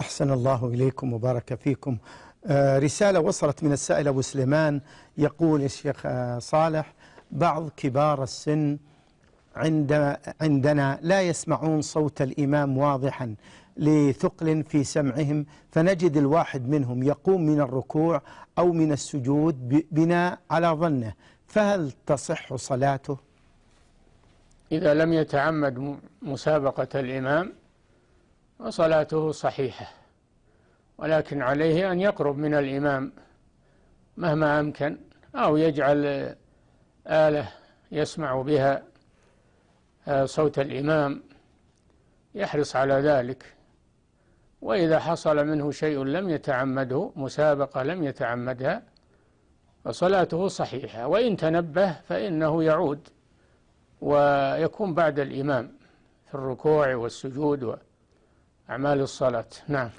أحسن الله إليكم وبارك فيكم آه، رسالة وصلت من السائل أبو سليمان يقول الشيخ آه، صالح بعض كبار السن عندنا لا يسمعون صوت الإمام واضحا لثقل في سمعهم فنجد الواحد منهم يقوم من الركوع أو من السجود بناء على ظنه فهل تصح صلاته؟ إذا لم يتعمد مسابقة الإمام وصلاته صحيحة ولكن عليه أن يقرب من الإمام مهما أمكن أو يجعل آلة يسمع بها آه، صوت الإمام يحرص على ذلك وإذا حصل منه شيء لم يتعمده مسابقة لم يتعمدها فصلاته صحيحة وإن تنبه فإنه يعود ويكون بعد الإمام في الركوع والسجود أعمال الصلاة نعم